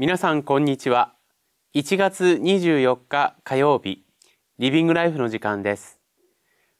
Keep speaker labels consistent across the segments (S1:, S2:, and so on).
S1: 皆さんこんにちは1月24日火曜日リビングライフの時間です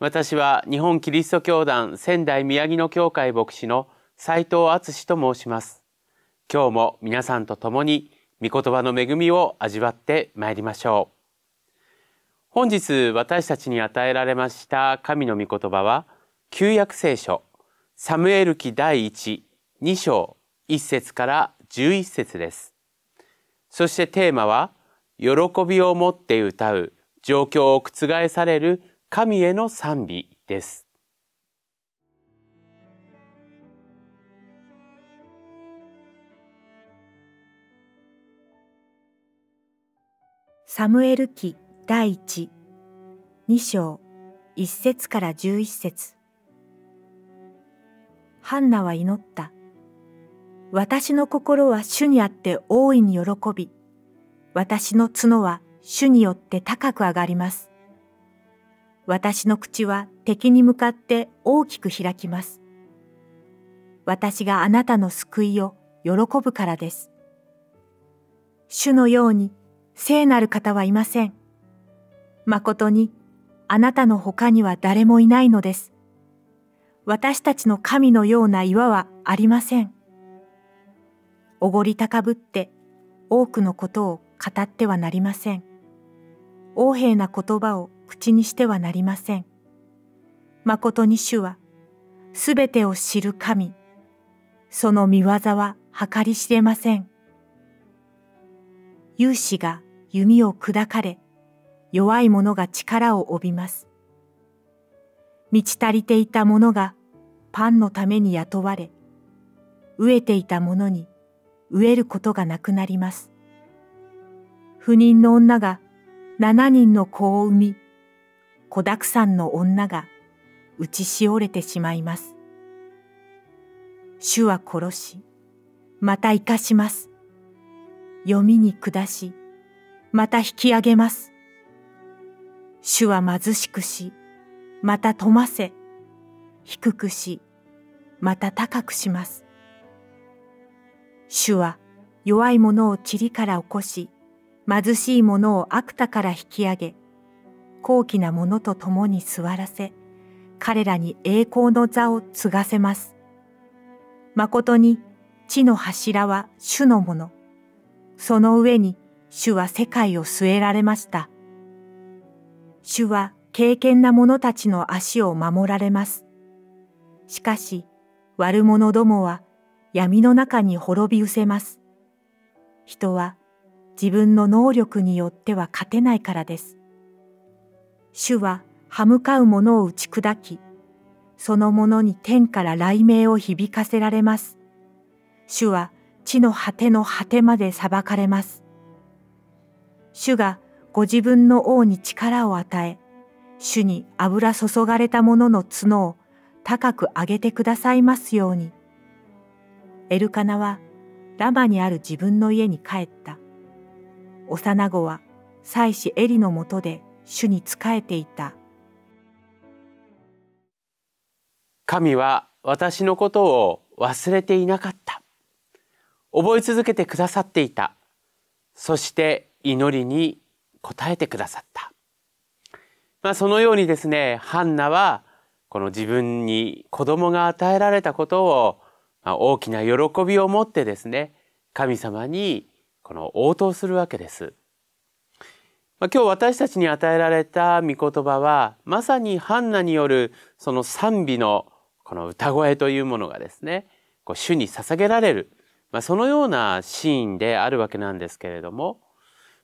S1: 私は日本キリスト教団仙台宮城野教会牧師の斉藤敦と申します今日も皆さんと共に御言葉の恵みを味わってまいりましょう本日私たちに与えられました神の御言葉は旧約聖書サムエル記第12章1節から11節ですそしてテーマは喜びを持って歌う状況を覆される神への賛美です。
S2: サムエル記第一二章一節から十一節ハンナは祈った私の心は主にあって大いに喜び、私の角は主によって高く上がります。私の口は敵に向かって大きく開きます。私があなたの救いを喜ぶからです。主のように聖なる方はいません。誠にあなたの他には誰もいないのです。私たちの神のような岩はありません。おごり高ぶって多くのことを語ってはなりません。横柄な言葉を口にしてはなりません。誠に主は、すべてを知る神、その見業は計り知れません。勇士が弓を砕かれ、弱い者が力を帯びます。満ち足りていた者がパンのために雇われ、飢えていた者に飢えることがなくなります。不妊の女が7人の子を産み、子だくさんの女が打ちしおれてしまいます。主は殺し、また生かします。読みに下し、また引き上げます。主は貧しくし、また富ませ、低くし、また高くします。主は弱い者を塵から起こし、貧しい者を悪太から引き上げ、高貴な者と共に座らせ、彼らに栄光の座を継がせます。誠に地の柱は主のもの。その上に主は世界を据えられました。主は敬虔な者たちの足を守られます。しかし、悪者どもは闇の中に滅び失せます。人は自分の能力によっては勝てないからです。主は歯向かう者を打ち砕き、その者に天から雷鳴を響かせられます。主は地の果ての果てまで裁かれます。主がご自分の王に力を与え、主に油注がれた者の角を高く上げてくださいますように。エルカナはラマにある自分の家に帰った。幼子は妻子エリのもとで主に仕えていた。
S1: 神は私のことを忘
S2: れていなかっ
S1: た。覚え続けてくださっていた。そして祈りに応えてくださった。まあ、そのようにですね、ハンナはこの自分に子供が与えられたことをま大きな喜びを持ってですね神様にこの応答するわけです。まあ、今日私たちに与えられた御言葉はまさにハンナによるその賛美のこの歌声というものがですねこう主に捧げられる、まあ、そのようなシーンであるわけなんですけれども、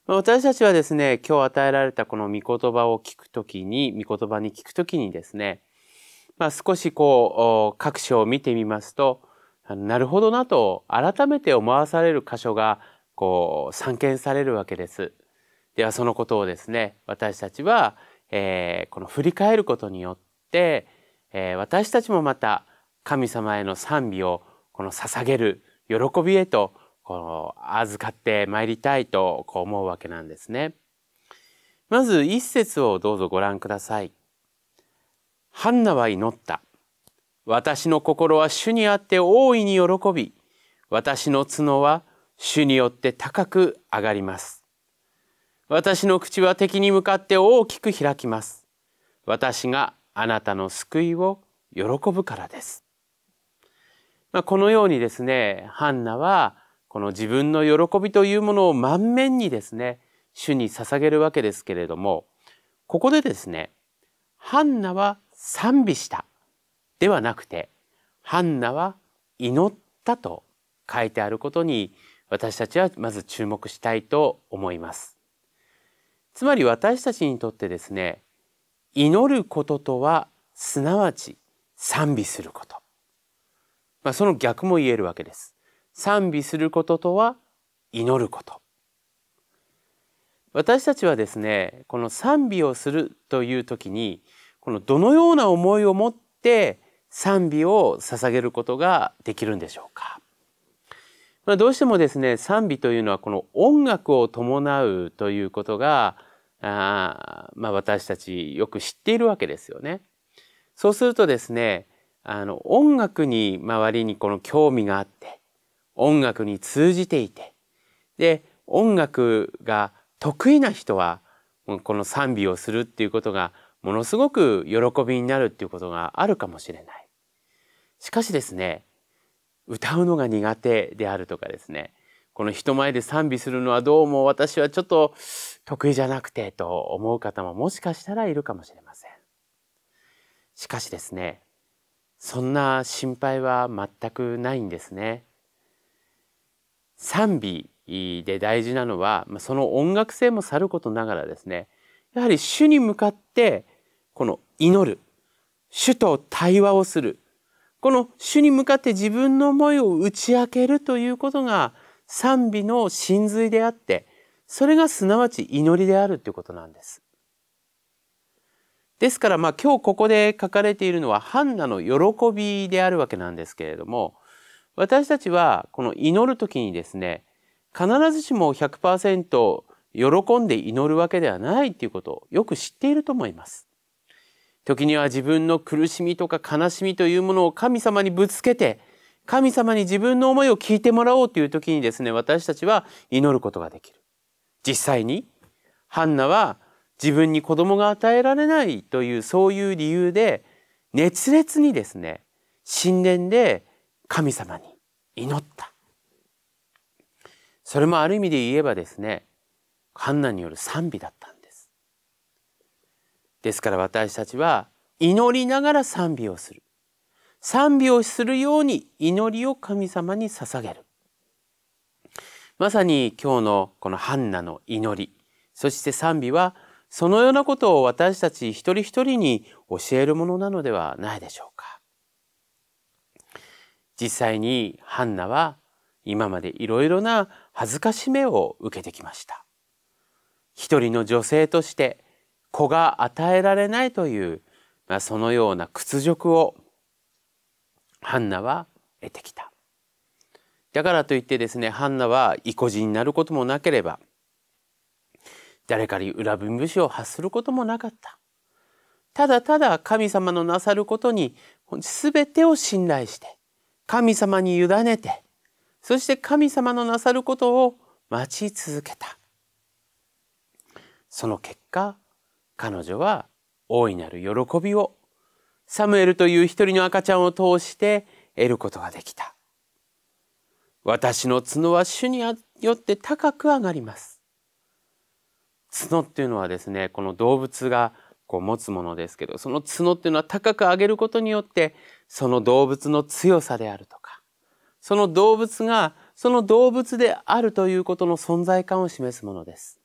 S1: まあ、私たちはですね今日与えられたこの御言葉を聞くときに御言葉に聞くときにですね、まあ、少しこう各所を見てみますとなるほどなと改めて思わされる箇所がこう散見されるわけです。ではそのことをですね私たちは、えー、この振り返ることによって、えー、私たちもまた神様への賛美をこの捧げる喜びへとこの預かってまいりたいとこう思うわけなんですね。まず一節をどうぞご覧ください。ハンナは祈った。私の心は主にあって大いに喜び、私の角は主によって高く上がります。私の口は敵に向かって大きく開きます。私があなたの救いを喜ぶからです。まあ、このようにですね、ハンナはこの自分の喜びというものを満面にですね、主に捧げるわけですけれども、ここでですね、ハンナは賛美した。ではなくてハンナは祈ったと書いてあることに私たちはまず注目したいと思います。つまり私たちにとってですね祈ることとはすなわち賛美すること。まあ、その逆も言えるわけです。賛美することとは祈ること。私たちはですねこの賛美をするという時にこのどのような思いを持って賛美を捧げることができるんでしょうか。まあ、どうしてもですね賛美というのはこの音楽を伴うということがあ、まあ、私たちよく知っているわけですよね。そうするとですねあの音楽に周りにこの興味があって音楽に通じていてで音楽が得意な人はこの賛美をするっていうことがものすごく喜びになるっていうことがあるかもしれない。しかしですね歌うのが苦手であるとかですねこの人前で賛美するのはどうも私はちょっと得意じゃなくてと思う方ももしかしたらいるかもしれません。しかしですねそんな心配は全くないんですね。賛美で大事なのはその音楽性もさることながらですねやはり主に向かってこの祈る主と対話をするこの主に向かって自分の思いを打ち明けるということが賛美の真髄であってそれがすなわち祈りであるということなんです。ですからまあ今日ここで書かれているのはハンナの喜びであるわけなんですけれども私たちはこの祈る時にですね必ずしも100%喜んで祈るわけではないということをよく知っていると思います。時には自分の苦しみとか悲しみというものを神様にぶつけて、神様に自分の思いを聞いてもらおうという時にですね、私たちは祈ることができる。実際に、ハンナは自分に子供が与えられないというそういう理由で、熱烈にですね、神殿で神様に祈った。それもある意味で言えばですね、ハンナによる賛美だった。ですから私たちは祈りながら賛美をする賛美をするように祈りを神様に捧げるまさに今日のこのハンナの祈りそして賛美はそのようなことを私たち一人一人に教えるものなのではないでしょうか実際にハンナは今までいろいろな恥ずかしめを受けてきました一人の女性として子が与えられないという、まあ、そのような屈辱をハンナは得てきた。だからといってですね、ハンナは意固地になることもなければ、誰かに恨み節を発することもなかった。ただただ神様のなさることに全てを信頼して、神様に委ねて、そして神様のなさることを待ち続けた。その結果、彼女は大いなる喜びをサムエルという一人の赤ちゃんを通して得ることができた。私の角は主によって高く上がります。角っていうのはですね、この動物がこう持つものですけど、その角っていうのは高く上げることによって、その動物の強さであるとか、その動物がその動物であるということの存在感を示すものです。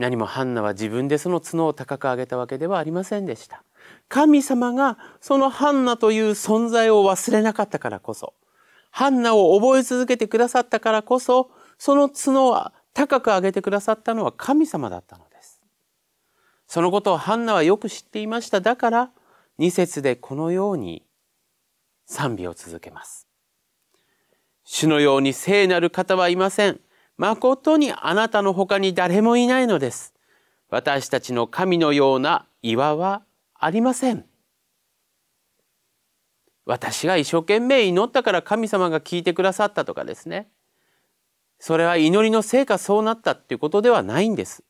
S1: 何もハンナは自分でその角を高く上げたわけではありませんでした。神様がそのハンナという存在を忘れなかったからこそ、ハンナを覚え続けてくださったからこそ、その角を高く上げてくださったのは神様だったのです。そのことをハンナはよく知っていました。だから、2節でこのように賛美を続けます。主のように聖なる方はいません。まことにあなたのほかに誰もいないのです。私たちの神のような岩はありません。私が一生懸命祈ったから神様が聞いてくださったとかですね。それは祈りの成果そうなったっていうことではないんです。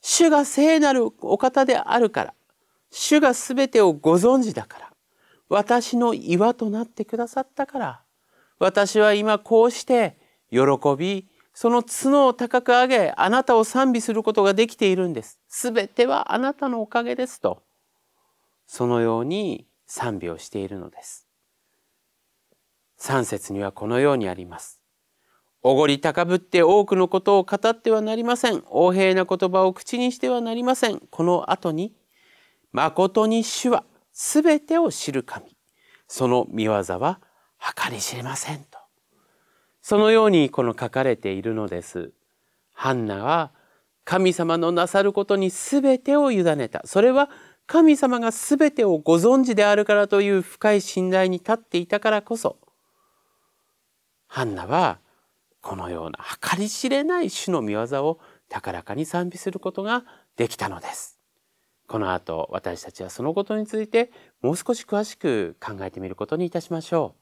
S1: 主が聖なるお方であるから、主が全てをご存知だから、私の岩となってくださったから、私は今こうして喜び、その角を高く上げ、あなたを賛美することができているんです。すべてはあなたのおかげですと。そのように賛美をしているのです。三節にはこのようにあります。おごり高ぶって多くのことを語ってはなりません。横平な言葉を口にしてはなりません。この後に、誠に主はすべてを知る神。その見業は計り知れません。そのようにこの書かれているのです。ハンナは神様のなさることに全てを委ねた。それは神様が全てをご存知であるからという深い信頼に立っていたからこそ、ハンナはこのような計り知れない主の御業を高らかに賛美することができたのです。この後私たちはそのことについてもう少し詳しく考えてみることにいたしましょう。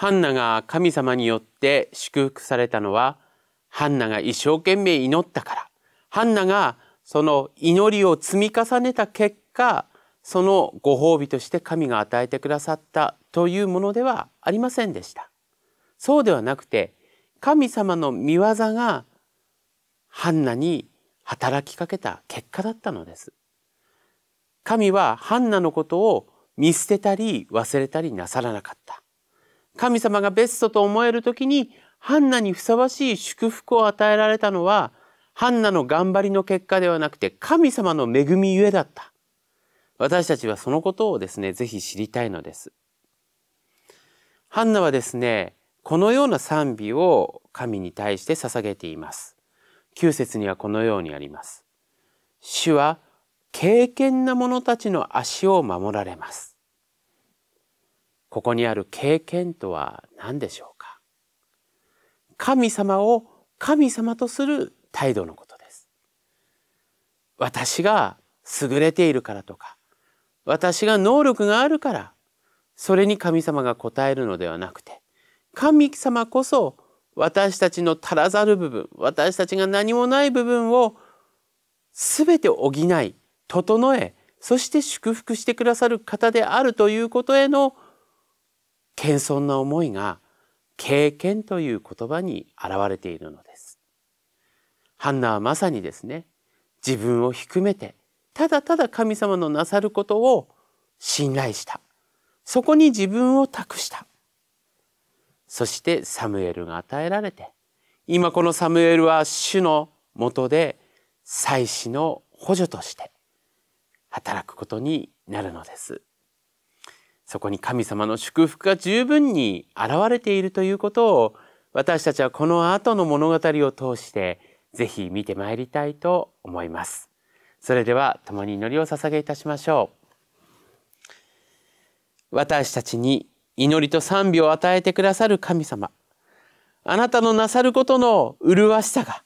S1: ハンナが神様によって祝福されたのはハンナが一生懸命祈ったからハンナがその祈りを積み重ねた結果そのご褒美として神が与えてくださったというものではありませんでした。そうではなくて神様の御業がハンナに働きかけた結果だったのです。神はハンナのことを見捨てたり忘れたりなさらなかった。神様がベストと思える時にハンナにふさわしい祝福を与えられたのはハンナの頑張りの結果ではなくて神様の恵みゆえだった。私たちはそのことをですね、ぜひ知りたいのです。ハンナはですね、このような賛美を神に対して捧げています。9節にはこのようにあります。主は敬虔な者たちの足を守られます。ここにある経験とは何でしょうか神様を神様とする態度のことです。私が優れているからとか、私が能力があるから、それに神様が応えるのではなくて、神様こそ私たちの足らざる部分、私たちが何もない部分を全て補い、整え、そして祝福してくださる方であるということへの謙遜な思いが経験という言葉に表れているのです。ハンナはまさにですね、自分を低めて、ただただ神様のなさることを信頼した。そこに自分を託した。そしてサムエルが与えられて、今このサムエルは主のもとで祭祀の補助として働くことになるのです。そこに神様の祝福が十分に現れているということを私たちはこの後の物語を通してぜひ見てまいりたいと思います。それでは共に祈りを捧げいたしましょう。私たちに祈りと賛美を与えてくださる神様。あなたのなさることの麗しさが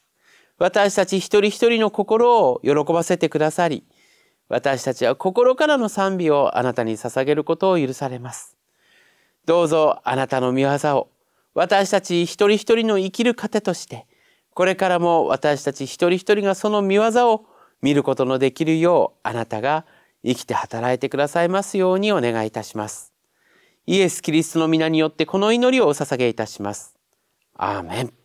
S1: 私たち一人一人の心を喜ばせてくださり、私たちは心からの賛美をあなたに捧げることを許されます。どうぞあなたの御業を私たち一人一人の生きる糧として、これからも私たち一人一人がその御業を見ることのできるようあなたが生きて働いてくださいますようにお願いいたします。イエス・キリストの皆によってこの祈りをお捧げいたします。アーメン。